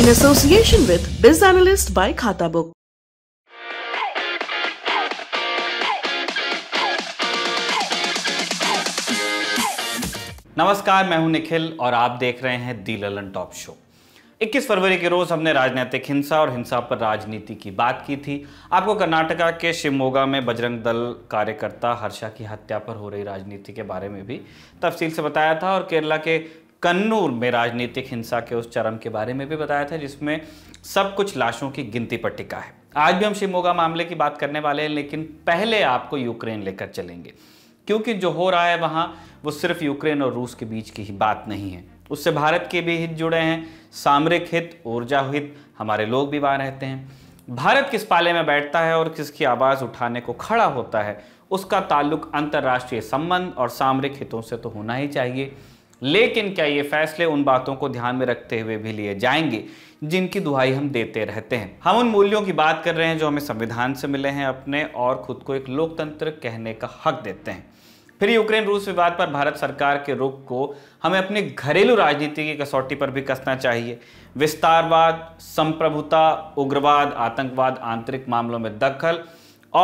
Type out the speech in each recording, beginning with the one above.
in association with Biz Analyst by khata book नमस्कार मैं हूं निखिल और आप देख रहे हैं दी ललन टॉप शो 21 फरवरी के रोज़ हमने राजनीतिक हिंसा और हिंसा पर राजनीति की बात की थी आपको कर्नाटका के शिमोगा में बजरंग दल कार्यकर्ता हर्षा की हत्या पर हो रही राजनीति के बारे में भी तफसील से बताया था और केरला के कन्नूर में राजनीतिक हिंसा के उस चरम के बारे में भी बताया था जिसमें सब कुछ लाशों की गिनती पर टिका है आज भी हम शिमोगा मामले की बात करने वाले हैं लेकिन पहले आपको यूक्रेन लेकर चलेंगे क्योंकि जो हो रहा है वहाँ वो सिर्फ यूक्रेन और रूस के बीच की ही बात नहीं है उससे भारत के भी हित जुड़े हैं सामरिक हित ऊर्जा हित हमारे लोग भी वहाँ रहते हैं भारत किस पाले में बैठता है और किसकी आवाज़ उठाने को खड़ा होता है उसका ताल्लुक अंतर्राष्ट्रीय संबंध और सामरिक हितों से तो होना ही चाहिए लेकिन क्या ये फैसले उन बातों को ध्यान में रखते हुए भी लिए जाएंगे जिनकी दुहाई हम देते रहते हैं हम उन मूल्यों की बात कर रहे हैं जो हमें संविधान से मिले हैं अपने और खुद को एक लोकतंत्र कहने का हक देते हैं फिर यूक्रेन रूस विवाद पर भारत सरकार के रुख को हमें अपने घरेलू राजनीति की कसौटी पर भी कसना चाहिए विस्तारवाद संप्रभुता उग्रवाद आतंकवाद आंतरिक मामलों में दखल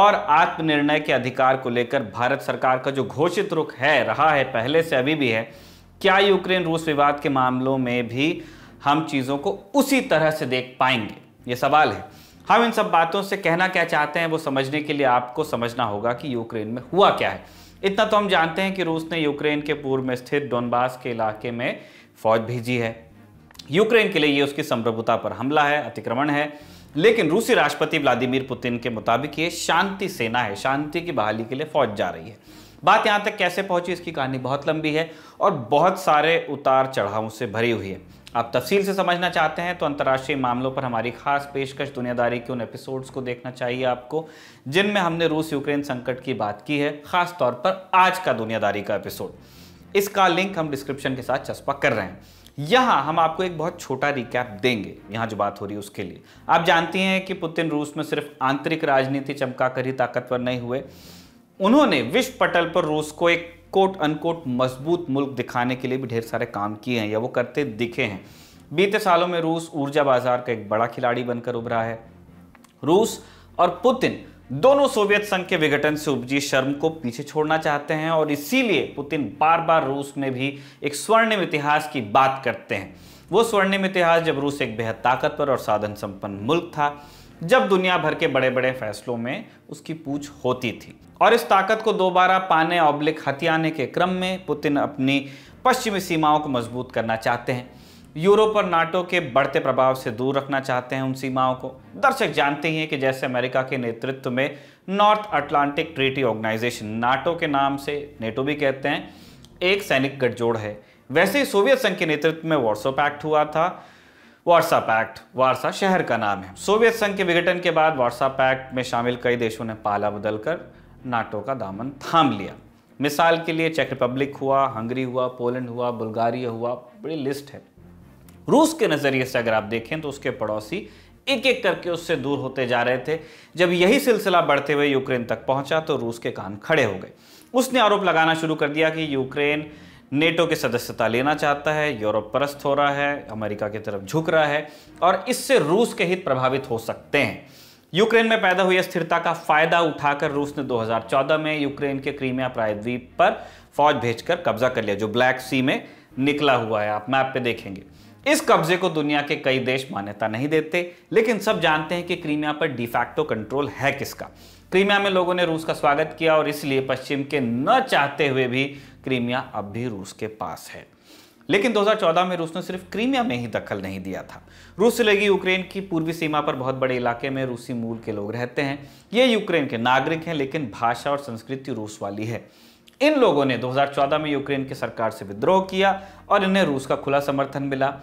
और आत्मनिर्णय के अधिकार को लेकर भारत सरकार का जो घोषित रुख है रहा है पहले से अभी भी है क्या यूक्रेन रूस विवाद के मामलों में भी हम चीज़ों को उसी तरह से देख पाएंगे ये सवाल है हम इन सब बातों से कहना क्या चाहते हैं वो समझने के लिए आपको समझना होगा कि यूक्रेन में हुआ क्या है इतना तो हम जानते हैं कि रूस ने यूक्रेन के पूर्व में स्थित डोनबास के इलाके में फौज भेजी है यूक्रेन के लिए ये उसकी संप्रभुता पर हमला है अतिक्रमण है लेकिन रूसी राष्ट्रपति व्लादिमीर पुतिन के मुताबिक ये शांति सेना है शांति की बहाली के लिए फौज जा रही है बात यहाँ तक कैसे पहुँची इसकी कहानी बहुत लंबी है और बहुत सारे उतार चढ़ावों से भरी हुई है आप तफसील से समझना चाहते हैं तो अंतर्राष्ट्रीय मामलों पर हमारी खास पेशकश दुनियादारी के उन एपिसोड्स को देखना चाहिए आपको जिनमें हमने रूस यूक्रेन संकट की बात की है खास तौर पर आज का दुनियादारी का एपिसोड इसका लिंक हम डिस्क्रिप्शन के साथ चस्पा कर रहे हैं यहाँ हम आपको एक बहुत छोटा रिकैप देंगे यहाँ जो बात हो रही है उसके लिए आप जानती हैं कि पुतिन रूस में सिर्फ आंतरिक राजनीति चमका कर ही ताकतवर नहीं हुए उन्होंने विश्व पटल पर रूस को एक कोट अनकोट मजबूत मुल्क दिखाने के लिए भी ढेर सारे काम किए हैं या वो करते दिखे हैं बीते सालों में रूस ऊर्जा बाजार का एक बड़ा खिलाड़ी बनकर उभरा है रूस और पुतिन दोनों सोवियत संघ के विघटन से उपजी शर्म को पीछे छोड़ना चाहते हैं और इसीलिए पुतिन बार बार रूस में भी एक स्वर्णिम इतिहास की बात करते हैं वो स्वर्णिम इतिहास जब रूस एक बेहद ताकतवर और साधन संपन्न मुल्क था जब दुनिया भर के बड़े बड़े फैसलों में उसकी पूछ होती थी और इस ताकत को दोबारा पाने ऑब्लिक हथियाने के क्रम में पुतिन अपनी पश्चिमी सीमाओं को मजबूत करना चाहते हैं यूरोप और नाटो के बढ़ते प्रभाव से दूर रखना चाहते हैं उन सीमाओं को दर्शक जानते ही हैं कि जैसे अमेरिका के नेतृत्व में North Atlantic Treaty Organization NATO के नाम से नेटो भी कहते हैं एक सैनिक गठजोड़ है वैसे ही सोवियत संघ के नेतृत्व में वॉर्सो पैक्ट हुआ था वार्सा पैक्ट वार्सा शहर का नाम है सोवियत संघ के विघटन के बाद वार्सा पैक्ट में शामिल कई देशों ने पाला बदलकर नाटो का दामन थाम लिया मिसाल के लिए चेक रिपब्लिक हुआ हंगरी हुआ पोलैंड हुआ बुल्गारिया हुआ बड़ी लिस्ट है रूस के नज़रिए से अगर आप देखें तो उसके पड़ोसी एक एक करके उससे दूर होते जा रहे थे जब यही सिलसिला बढ़ते हुए यूक्रेन तक पहुंचा तो रूस के कान खड़े हो गए उसने आरोप लगाना शुरू कर दिया कि यूक्रेन नेटो की सदस्यता लेना चाहता है यूरोप परस्त हो रहा है अमेरिका की तरफ झुक रहा है और इससे रूस के हित प्रभावित हो सकते हैं यूक्रेन में पैदा हुई स्थिरता का फायदा उठाकर रूस ने 2014 में यूक्रेन के क्रीमिया प्रायद्वीप पर फौज भेजकर कब्जा कर लिया जो ब्लैक सी में निकला हुआ है आप मैप पे देखेंगे इस कब्जे को दुनिया के कई देश मान्यता नहीं देते लेकिन सब जानते हैं कि क्रीमिया पर डिफैक्टो कंट्रोल है किसका क्रीमिया में लोगों ने रूस का स्वागत किया और इसलिए पश्चिम के न चाहते हुए भी क्रीमिया अब भी रूस के पास है लेकिन 2014 में रूस ने सिर्फ क्रीमिया में ही दखल नहीं दिया था रूस से लगी यूक्रेन की पूर्वी सीमा पर बहुत बड़े इलाके में रूसी मूल के लोग रहते हैं ये यूक्रेन के नागरिक हैं लेकिन भाषा और संस्कृति रूस वाली है इन लोगों ने 2014 में यूक्रेन की सरकार से विद्रोह किया और इन्हें रूस का खुला समर्थन मिला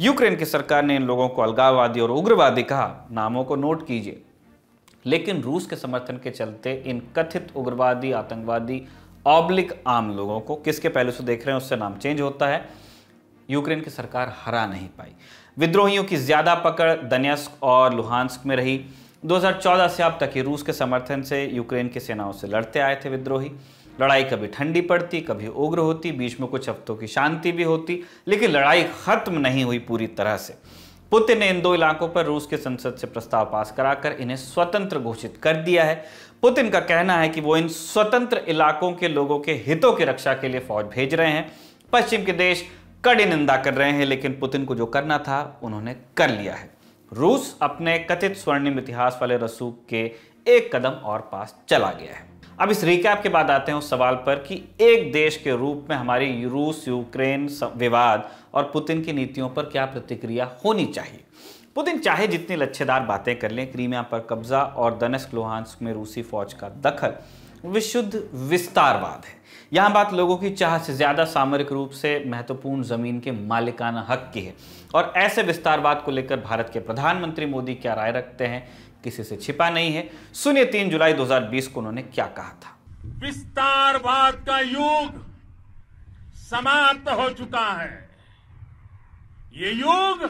यूक्रेन की सरकार ने इन लोगों को अलगाववादी और उग्रवादी कहा नामों को नोट कीजिए लेकिन रूस के समर्थन के चलते इन कथित उग्रवादी आतंकवादी ऑब्लिक आम लोगों को किसके पहले से देख रहे हैं उससे नाम चेंज होता है यूक्रेन की सरकार हरा नहीं पाई विद्रोहियों की ज़्यादा पकड़ दनियास्क और लुहानस्क में रही 2014 से अब तक ही रूस के समर्थन से यूक्रेन की सेनाओं से लड़ते आए थे विद्रोही लड़ाई कभी ठंडी पड़ती कभी उग्र होती बीच में कुछ हफ्तों की शांति भी होती लेकिन लड़ाई खत्म नहीं हुई पूरी तरह से पुतिन ने इन दो इलाकों पर रूस के संसद से प्रस्ताव पास कराकर इन्हें स्वतंत्र घोषित कर दिया है पुतिन का कहना है कि वो इन स्वतंत्र इलाकों के लोगों के हितों की रक्षा के लिए फौज भेज रहे हैं पश्चिम के देश कड़ी निंदा कर रहे हैं लेकिन पुतिन को जो करना था उन्होंने कर लिया है रूस अपने कथित स्वर्णिम इतिहास वाले रसूख के एक कदम और पास चला गया है अब इस रिकैप के बाद आते हैं उस सवाल पर कि एक देश के रूप में हमारी रूस यूक्रेन विवाद और पुतिन की नीतियों पर क्या प्रतिक्रिया होनी चाहिए पुतिन चाहे जितनी लच्छेदार बातें कर लें क्रीमिया पर कब्जा और दनस लोहानस्क में रूसी फौज का दखल विशुद्ध विस्तारवाद है यहाँ बात लोगों की चाह से ज़्यादा सामरिक रूप से महत्वपूर्ण ज़मीन के मालिकाना हक की है और ऐसे विस्तारवाद को लेकर भारत के प्रधानमंत्री मोदी क्या राय रखते हैं किसी से छिपा नहीं है सुनिए तीन जुलाई 2020 को उन्होंने क्या कहा था विस्तारवाद का युग समाप्त हो चुका है ये युग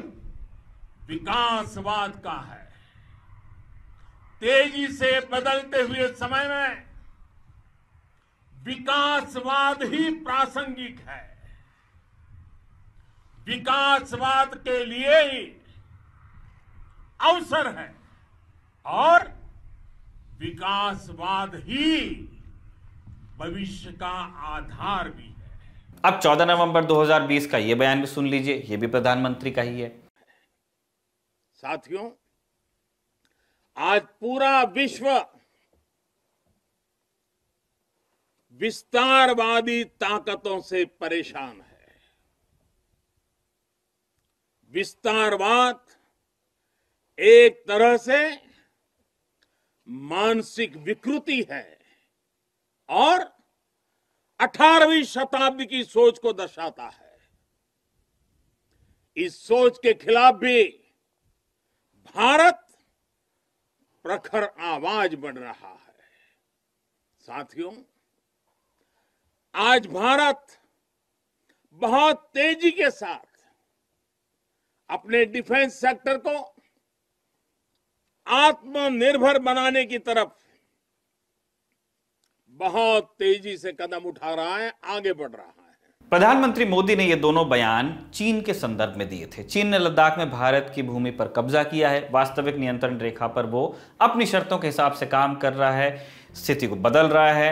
विकासवाद का है तेजी से बदलते हुए समय में विकासवाद ही प्रासंगिक है विकासवाद के लिए ही अवसर है और विकासवाद ही भविष्य का आधार भी है अब 14 नवंबर 2020 का यह बयान भी सुन लीजिए यह भी प्रधानमंत्री का ही है साथियों आज पूरा विश्व विस्तारवादी ताकतों से परेशान है विस्तारवाद एक तरह से मानसिक विकृति है और अठारहवीं शताब्दी की सोच को दर्शाता है इस सोच के खिलाफ भी भारत प्रखर आवाज बन रहा है साथियों आज भारत बहुत तेजी के साथ अपने डिफेंस सेक्टर को आत्मनिर्भर बनाने की तरफ बहुत तेजी से कदम उठा रहा है आगे बढ़ रहा है प्रधानमंत्री मोदी ने ये दोनों बयान चीन के संदर्भ में दिए थे चीन ने लद्दाख में भारत की भूमि पर कब्जा किया है वास्तविक नियंत्रण रेखा पर वो अपनी शर्तों के हिसाब से काम कर रहा है स्थिति को बदल रहा है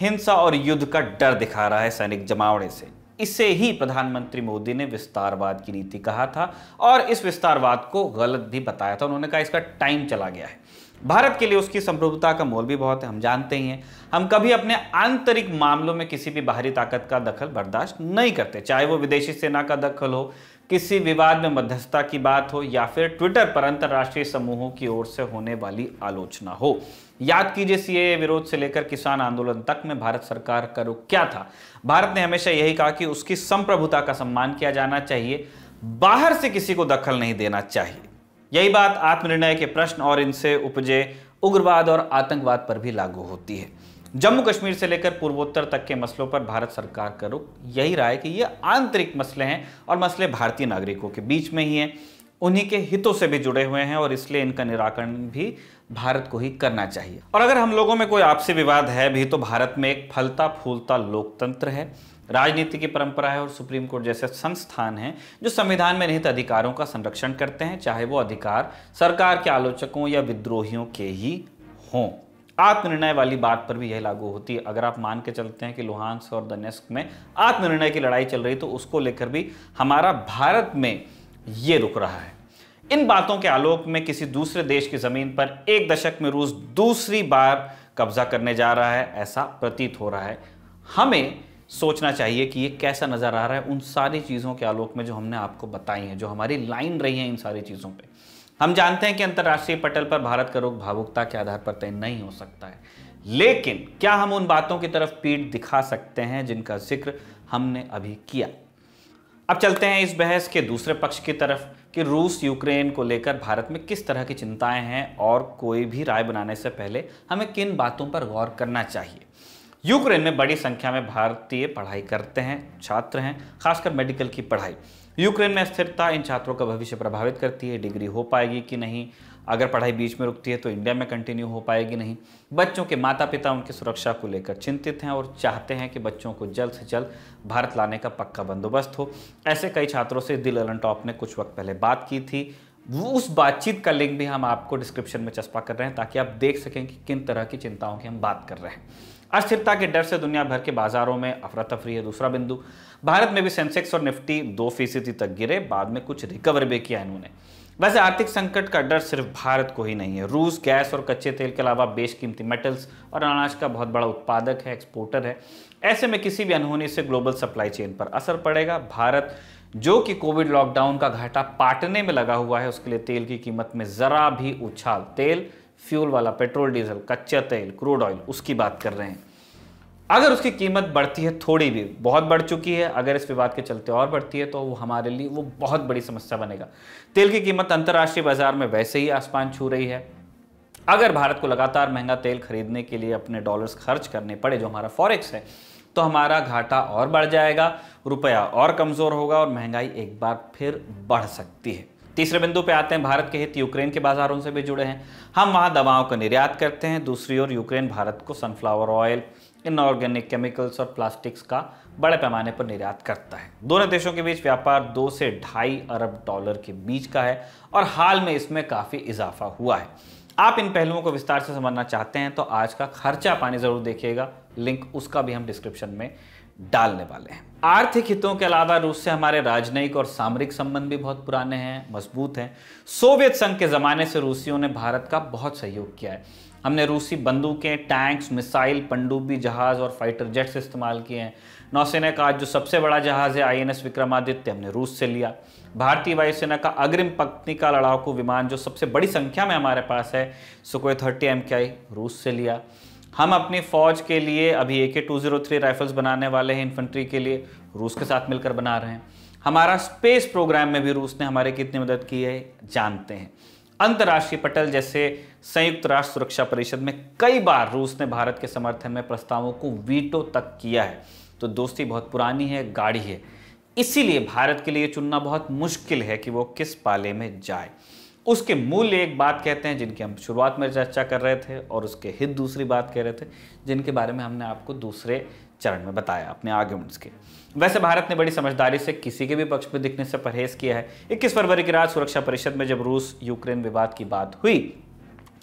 हिंसा और युद्ध का डर दिखा रहा है सैनिक जमावड़े से इसे ही प्रधानमंत्री मोदी ने विस्तारवाद की नीति कहा था और इस विस्तारवाद को गलत भी बताया था उन्होंने कहा इसका टाइम चला गया है भारत के लिए उसकी संप्रभुता का मोल भी बहुत है हम जानते ही हैं हम कभी अपने आंतरिक मामलों में किसी भी बाहरी ताकत का दखल बर्दाश्त नहीं करते चाहे वो विदेशी सेना का दखल हो किसी विवाद में मध्यस्थता की बात हो या फिर ट्विटर पर अंतर्राष्ट्रीय समूहों की ओर से होने वाली आलोचना हो याद कीजिए सीए विरोध से लेकर किसान आंदोलन तक में भारत सरकार का रुख क्या था भारत ने हमेशा यही कहा कि उसकी संप्रभुता का सम्मान किया जाना चाहिए बाहर से किसी को दखल नहीं देना चाहिए यही बात आत्मनिर्णय के प्रश्न और इनसे उपजे उग्रवाद और आतंकवाद पर भी लागू होती है जम्मू कश्मीर से लेकर पूर्वोत्तर तक के मसलों पर भारत सरकार का रुख यही रहा है कि ये आंतरिक मसले हैं और मसले भारतीय नागरिकों के बीच में ही हैं उन्हीं के हितों से भी जुड़े हुए हैं और इसलिए इनका निराकरण भी भारत को ही करना चाहिए और अगर हम लोगों में कोई आपसी विवाद है भी तो भारत में एक फलता फूलता लोकतंत्र है राजनीति की परंपरा है और सुप्रीम कोर्ट जैसे संस्थान हैं जो संविधान में निहित अधिकारों का संरक्षण करते हैं चाहे वो अधिकार सरकार के आलोचकों या विद्रोहियों के ही हों आत्मनिर्णय वाली बात पर भी यह लागू होती है अगर आप मान के चलते हैं कि लुहानस और दनेस्क में आत्मनिर्णय की लड़ाई चल रही तो उसको लेकर भी हमारा भारत में ये रुक रहा है इन बातों के आलोक में किसी दूसरे देश की ज़मीन पर एक दशक में रूस दूसरी बार कब्जा करने जा रहा है ऐसा प्रतीत हो रहा है हमें सोचना चाहिए कि ये कैसा नज़र आ रहा है उन सारी चीज़ों के आलोक में जो हमने आपको बताई हैं जो हमारी लाइन रही है इन सारी चीज़ों पे हम जानते हैं कि अंतर्राष्ट्रीय पटल पर भारत का रुख भावुकता के आधार पर तय नहीं हो सकता है लेकिन क्या हम उन बातों की तरफ पीठ दिखा सकते हैं जिनका जिक्र हमने अभी किया अब चलते हैं इस बहस के दूसरे पक्ष की तरफ कि रूस यूक्रेन को लेकर भारत में किस तरह की चिंताएं हैं और कोई भी राय बनाने से पहले हमें किन बातों पर गौर करना चाहिए यूक्रेन में बड़ी संख्या में भारतीय पढ़ाई करते हैं छात्र हैं खासकर मेडिकल की पढ़ाई यूक्रेन में स्थिरता इन छात्रों का भविष्य प्रभावित करती है डिग्री हो पाएगी कि नहीं अगर पढ़ाई बीच में रुकती है तो इंडिया में कंटिन्यू हो पाएगी नहीं बच्चों के माता पिता उनकी सुरक्षा को लेकर चिंतित हैं और चाहते हैं कि बच्चों को जल्द से जल्द भारत लाने का पक्का बंदोबस्त हो ऐसे कई छात्रों से दिल अलन टॉप ने कुछ वक्त पहले बात की थी वो उस बातचीत का लिंक भी हम आपको डिस्क्रिप्शन में चस्पा कर रहे हैं ताकि आप देख सकें कि किन तरह की चिंताओं की हम बात कर रहे हैं अस्थिरता के डर से दुनिया भर के बाजारों में अफरा तफरी है दूसरा बिंदु भारत में भी सेंसेक्स और निफ्टी दो फीसदी तक गिरे बाद में कुछ रिकवर भी किया इन्होंने वैसे आर्थिक संकट का डर सिर्फ भारत को ही नहीं है रूस गैस और कच्चे तेल के अलावा बेशकीमती मेटल्स और अनाज का बहुत बड़ा उत्पादक है एक्सपोर्टर है ऐसे में किसी भी अनहोनी से ग्लोबल सप्लाई चेन पर असर पड़ेगा भारत जो कि कोविड लॉकडाउन का घाटा पाटने में लगा हुआ है उसके लिए तेल की कीमत में ज़रा भी उछाल तेल फ्यूल वाला पेट्रोल डीजल कच्चा तेल क्रूड ऑयल उसकी बात कर रहे हैं अगर उसकी कीमत बढ़ती है थोड़ी भी बहुत बढ़ चुकी है अगर इस विवाद के चलते और बढ़ती है तो वो हमारे लिए वो बहुत बड़ी समस्या बनेगा तेल की कीमत अंतर्राष्ट्रीय बाजार में वैसे ही आसमान छू रही है अगर भारत को लगातार महंगा तेल खरीदने के लिए अपने डॉलर्स खर्च करने पड़े जो हमारा फॉरेक्स है तो हमारा घाटा और बढ़ जाएगा रुपया और कमज़ोर होगा और महंगाई एक बार फिर बढ़ सकती है तीसरे बिंदु पे आते हैं भारत के हित यूक्रेन के बाजारों से भी जुड़े हैं हम वहाँ दवाओं का निर्यात करते हैं दूसरी ओर यूक्रेन भारत को सनफ्लावर ऑयल इनऑर्गेनिक केमिकल्स और प्लास्टिक्स का बड़े पैमाने पर निर्यात करता है दोनों देशों के बीच व्यापार दो से ढाई अरब डॉलर के बीच का है और हाल में इसमें काफ़ी इजाफा हुआ है आप इन पहलुओं को विस्तार से समझना चाहते हैं तो आज का खर्चा पानी ज़रूर देखिएगा लिंक उसका भी हम डिस्क्रिप्शन में डालने वाले हैं आर्थिक हितों के अलावा रूस से हमारे राजनयिक और सामरिक संबंध भी बहुत पुराने हैं मजबूत हैं सोवियत संघ के ज़माने से रूसियों ने भारत का बहुत सहयोग किया है हमने रूसी बंदूकें टैंक्स मिसाइल पंडुबी जहाज़ और फाइटर जेट्स इस्तेमाल किए हैं नौसेना का आज जो सबसे बड़ा जहाज़ है आईएनएस विक्रमादित्य हमने रूस से लिया भारतीय वायुसेना का अग्रिम पत्नी का लड़ाकू विमान जो सबसे बड़ी संख्या में हमारे पास है सुकोई थर्टी एम रूस से लिया हम अपनी फौज के लिए अभी ए के टू जीरो थ्री राइफल्स बनाने वाले हैं इन्फेंट्री के लिए रूस के साथ मिलकर बना रहे हैं हमारा स्पेस प्रोग्राम में भी रूस ने हमारे कितनी मदद की है जानते हैं अंतर्राष्ट्रीय पटल जैसे संयुक्त राष्ट्र सुरक्षा परिषद में कई बार रूस ने भारत के समर्थन में प्रस्तावों को वीटो तक किया है तो दोस्ती बहुत पुरानी है गाढ़ी है इसीलिए भारत के लिए चुनना बहुत मुश्किल है कि वो किस पाले में जाए उसके मूल एक बात कहते हैं जिनकी हम शुरुआत में चर्चा कर रहे थे और उसके हित दूसरी बात कह रहे थे जिनके बारे में हमने आपको दूसरे चरण में बताया अपने आर्ग्यूमेंट्स के वैसे भारत ने बड़ी समझदारी से किसी के भी पक्ष में दिखने से परहेज किया है 21 फरवरी की रात सुरक्षा परिषद में जब रूस यूक्रेन विवाद की बात हुई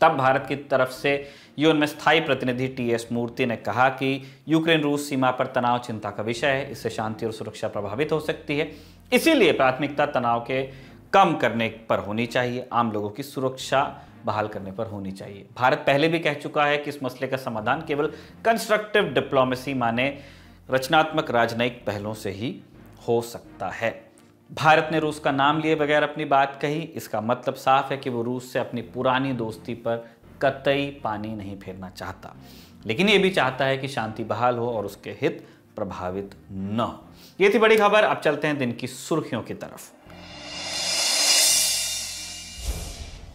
तब भारत की तरफ से यूएन में स्थायी प्रतिनिधि टी एस मूर्ति ने कहा कि यूक्रेन रूस सीमा पर तनाव चिंता का विषय है इससे शांति और सुरक्षा प्रभावित हो सकती है इसीलिए प्राथमिकता तनाव के कम करने पर होनी चाहिए आम लोगों की सुरक्षा बहाल करने पर होनी चाहिए भारत पहले भी कह चुका है कि इस मसले का समाधान केवल कंस्ट्रक्टिव डिप्लोमेसी माने रचनात्मक राजनयिक पहलों से ही हो सकता है भारत ने रूस का नाम लिए बगैर अपनी बात कही इसका मतलब साफ है कि वो रूस से अपनी पुरानी दोस्ती पर कतई पानी नहीं फेरना चाहता लेकिन ये भी चाहता है कि शांति बहाल हो और उसके हित प्रभावित न हो ये थी बड़ी खबर अब चलते हैं दिन की सुर्खियों की तरफ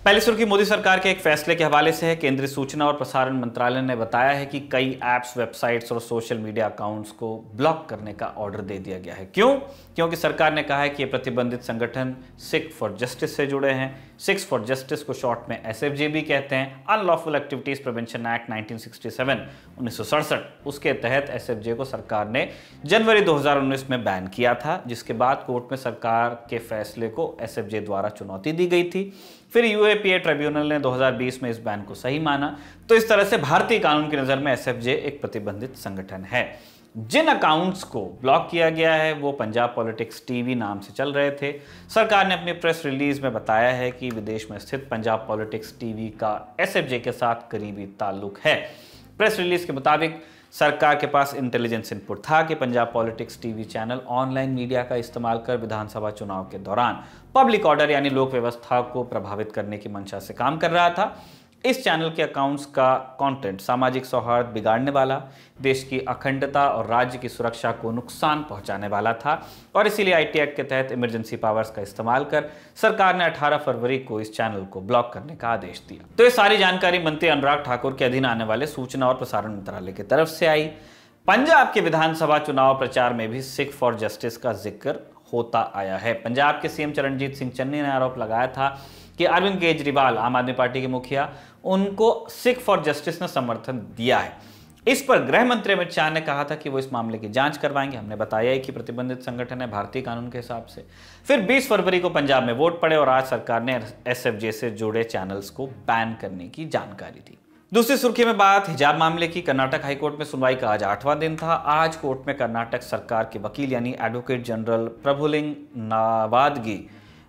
पहले सुर्खी मोदी सरकार के एक फैसले के हवाले से है केंद्रीय सूचना और प्रसारण मंत्रालय ने बताया है कि कई ऐप्स वेबसाइट्स और सोशल मीडिया अकाउंट्स को ब्लॉक करने का ऑर्डर दे दिया गया है क्यों क्योंकि सरकार ने कहा है कि ये प्रतिबंधित संगठन सिख फॉर जस्टिस से जुड़े हैं सिक्स फॉर जस्टिस को शॉर्ट में एस भी कहते हैं अनलॉफुल एक्टिविटीज प्रिवेंशन एक्ट 1967 1967 उसके तहत एस को सरकार ने जनवरी 2019 में बैन किया था जिसके बाद कोर्ट में सरकार के फैसले को एस द्वारा चुनौती दी गई थी फिर यूएपीए ट्रिब्यूनल ने 2020 में इस बैन को सही माना तो इस तरह से भारतीय कानून की नज़र में एस एक प्रतिबंधित संगठन है जिन अकाउंट्स को ब्लॉक किया गया है वो पंजाब पॉलिटिक्स टीवी नाम से चल रहे थे सरकार ने अपनी प्रेस रिलीज में बताया है कि विदेश में स्थित पंजाब पॉलिटिक्स टीवी का एसएफजे के साथ करीबी ताल्लुक है प्रेस रिलीज के मुताबिक सरकार के पास इंटेलिजेंस इनपुट था कि Punjab politics TV channel online media का इस्तेमाल कर विधानसभा चुनाव के दौरान पब्लिक ऑर्डर यानी लोक व्यवस्था को प्रभावित करने की मंशा से काम कर रहा था इस चैनल के अकाउंट्स का कंटेंट सामाजिक सौहार्द बिगाड़ने वाला देश की अखंडता और राज्य की सुरक्षा को नुकसान पहुंचाने वाला था और इसीलिए आई एक्ट के तहत इमरजेंसी पावर्स का इस्तेमाल कर सरकार ने 18 फरवरी को इस चैनल को ब्लॉक करने का आदेश दिया तो ये सारी जानकारी मंत्री अनुराग ठाकुर के अधीन आने वाले सूचना और प्रसारण मंत्रालय की तरफ से आई पंजाब के विधानसभा चुनाव प्रचार में भी सिख फॉर जस्टिस का जिक्र होता आया है पंजाब के सीएम चरणजीत सिंह चन्नी ने आरोप लगाया था कि अरविंद केजरीवाल आम आदमी पार्टी के मुखिया उनको सिख फॉर जस्टिस ने समर्थन दिया है इस पर गृह मंत्री अमित शाह ने कहा था कि वो इस मामले की जांच करवाएंगे हमने बताया है कि प्रतिबंधित संगठन है भारतीय कानून के हिसाब से फिर 20 फरवरी को पंजाब में वोट पड़े और आज सरकार ने एसएफजे से जुड़े चैनल्स को बैन करने की जानकारी दी दूसरी सुर्खी में बात हिजाब मामले की कर्नाटक हाईकोर्ट में सुनवाई का आज आठवां दिन था आज कोर्ट में कर्नाटक सरकार के वकील यानी एडवोकेट जनरल प्रभुलिंग नावादगी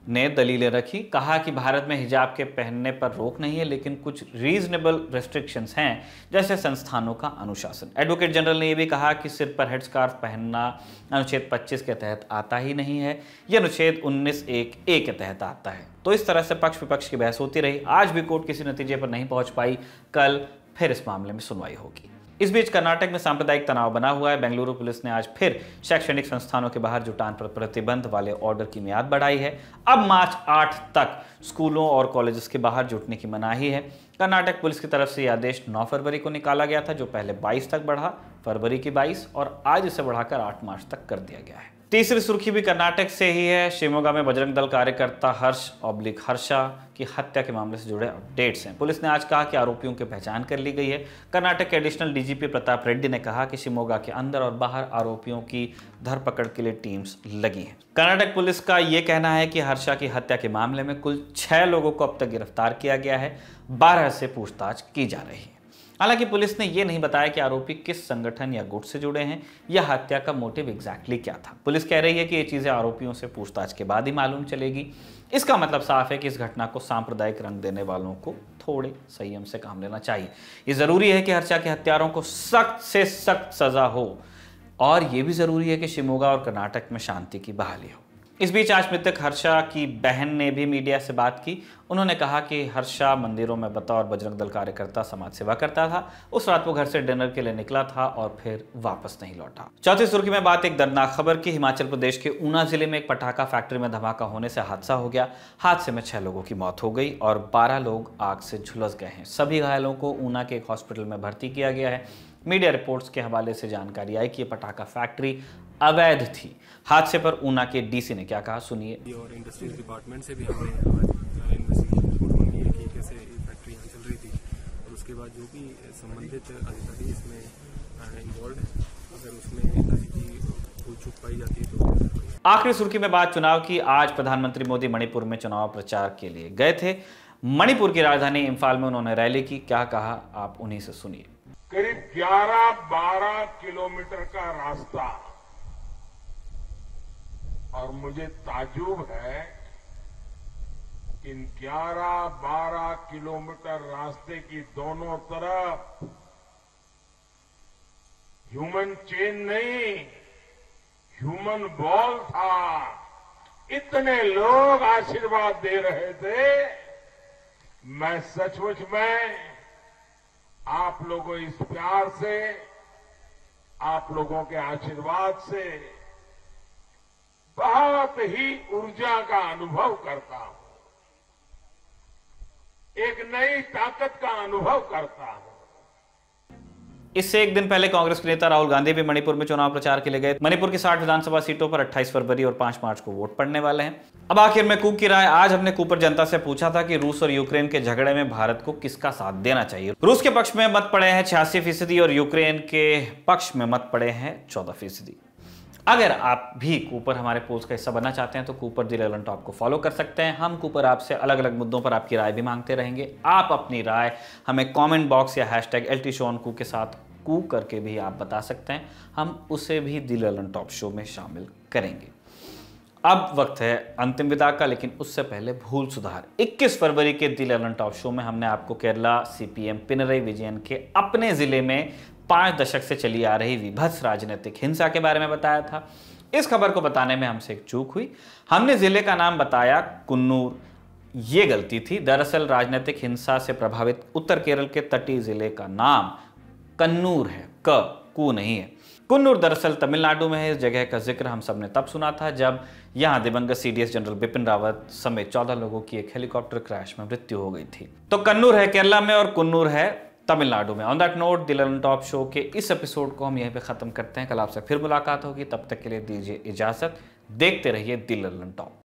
ने दलीलें रखी कहा कि भारत में हिजाब के पहनने पर रोक नहीं है लेकिन कुछ रीजनेबल रेस्ट्रिक्शंस हैं जैसे संस्थानों का अनुशासन एडवोकेट जनरल ने यह भी कहा कि सिर पर हेड स्कार्फ पहनना अनुच्छेद 25 के तहत आता ही नहीं है यह अनुच्छेद 19 एक ए के तहत आता है तो इस तरह से पक्ष विपक्ष की बहस होती रही आज भी कोर्ट किसी नतीजे पर नहीं पहुंच पाई कल फिर इस मामले में सुनवाई होगी इस बीच कर्नाटक में सांप्रदायिक तनाव बना हुआ है बेंगलुरु पुलिस ने आज फिर शैक्षणिक संस्थानों के बाहर जुटान पर प्रतिबंध वाले ऑर्डर की मियाद बढ़ाई है अब मार्च आठ तक स्कूलों और कॉलेजेस के बाहर जुटने की मनाही है कर्नाटक पुलिस की तरफ से यह आदेश 9 फरवरी को निकाला गया था जो पहले 22 तक बढ़ा फरवरी की 22 और आज इसे बढ़ाकर 8 मार्च तक कर दिया गया है तीसरी सुर्खी भी कर्नाटक से ही है शिमोगा में बजरंग दल कार्यकर्ता हर्ष ऑब्लिक हर्षा की हत्या के मामले से जुड़े अपडेट्स हैं पुलिस ने आज कहा कि आरोपियों की पहचान कर ली गई है कर्नाटक के एडिशनल डीजीपी प्रताप रेड्डी ने कहा कि शिमोगा के अंदर और बाहर आरोपियों की धरपकड़ के लिए टीम्स लगी हैं कर्नाटक पुलिस का ये कहना है कि हर्षा की हत्या के मामले में कुल छह लोगों को अब तक गिरफ्तार किया गया है बारह से पूछताछ की जा रही है हालांकि पुलिस ने यह नहीं बताया कि आरोपी किस संगठन या गुट से जुड़े हैं या हत्या का मोटिव एग्जैक्टली क्या था पुलिस कह रही है कि ये चीज़ें आरोपियों से पूछताछ के बाद ही मालूम चलेगी इसका मतलब साफ है कि इस घटना को सांप्रदायिक रंग देने वालों को थोड़े संयम से काम लेना चाहिए ये ज़रूरी है कि हर्षा के हत्यारों को सख्त से सख्त सज़ा हो और ये भी ज़रूरी है कि शिमोगा और कर्नाटक में शांति की बहाली हो इस बीच आज मृतक हर्षा की बहन ने भी मीडिया से बात की उन्होंने कहा कि हर्षा मंदिरों में बतौर बजरंग दल कार्यकर्ता समाज सेवा करता था उस रात वो घर से डिनर के लिए निकला था और फिर वापस नहीं लौटा चौथी सुर्खी में बात एक दर्दनाक खबर की हिमाचल प्रदेश के ऊना जिले में एक पटाखा फैक्ट्री में धमाका होने से हादसा हो गया हादसे में छह लोगों की मौत हो गई और बारह लोग आग से झुलस गए हैं सभी घायलों को ऊना के एक हॉस्पिटल में भर्ती किया गया है मीडिया रिपोर्ट्स के हवाले से जानकारी आई कि ये पटाखा फैक्ट्री अवैध थी हादसे पर ऊना के डीसी ने क्या कहा सुनिए और इंडस्ट्रीज डिपार्टमेंट से भी हमने कैसे फैक्ट्री यहाँ चल रही थी और उसके बाद जो भी संबंधित अधिकारी इसमें इन्वॉल्व अगर उसमें पाई जाती तो आखिरी सुर्खी में बात चुनाव की आज प्रधानमंत्री मोदी मणिपुर में चुनाव प्रचार के लिए गए थे मणिपुर की राजधानी इम्फाल में उन्होंने रैली की क्या कहा आप उन्हीं से सुनिए करीब 11-12 किलोमीटर का रास्ता और मुझे ताजुब है कि इन 11-12 किलोमीटर रास्ते की दोनों तरफ ह्यूमन चेन नहीं ह्यूमन बॉल था इतने लोग आशीर्वाद दे रहे थे मैं सचमुच में आप लोगों इस प्यार से आप लोगों के आशीर्वाद से बहुत ही ऊर्जा का अनुभव करता हूं एक नई ताकत का अनुभव करता हूं इससे एक दिन पहले कांग्रेस के नेता राहुल गांधी भी मणिपुर में चुनाव प्रचार के लिए गए मणिपुर की साठ विधानसभा सीटों पर 28 फरवरी और 5 मार्च को वोट पड़ने वाले हैं अब आखिर में कू की राय आज हमने कूपर जनता से पूछा था कि रूस और यूक्रेन के झगड़े में भारत को किसका साथ देना चाहिए रूस के पक्ष में मत पड़े हैं छियासी फीसदी और यूक्रेन के पक्ष में मत पड़े हैं चौदह फीसदी अगर आप भी कूपर हमारे पोस्ट का हिस्सा बनना चाहते हैं तो कूपर दिल एलन टॉप को फॉलो कर सकते हैं हम कूपर आपसे अलग अलग मुद्दों पर आपकी राय भी मांगते रहेंगे आप अपनी राय हमें कॉमेंट बॉक्स या hashtag L T show on Koo के साथ कू करके भी आप बता सकते हैं हम उसे भी दी एलन टॉप शो में शामिल करेंगे अब वक्त है अंतिम विदा का लेकिन उससे पहले भूल सुधार 21 फरवरी के दिल एलन टॉप शो में हमने आपको केरला सीपीएम पिनरई विजयन के अपने ज़िले में पांच दशक से चली आ रही विभत्स राजनीतिक हिंसा के बारे में बताया था इस खबर को बताने में हमसे एक चूक हुई हमने ज़िले का नाम बताया कुन्नूर ये गलती थी दरअसल राजनीतिक हिंसा से प्रभावित उत्तर केरल के तटीय ज़िले का नाम कन्नूर है क कू नहीं है कुन्नूर दरअसल तमिलनाडु में है इस जगह का जिक्र हम सब ने तब सुना था जब यहाँ दिवंगत सीडीएस जनरल बिपिन रावत समेत चौदह लोगों की एक हेलीकॉप्टर क्रैश में मृत्यु हो गई थी तो कन्नूर है केरला में और कुन्नूर है तमिलनाडु में ऑन दैट नोट दिल टॉप शो के इस एपिसोड को हम यहीं पे ख़त्म करते हैं कल आपसे फिर मुलाकात होगी तब तक के लिए दीजिए इजाज़त देखते रहिए दिल टॉप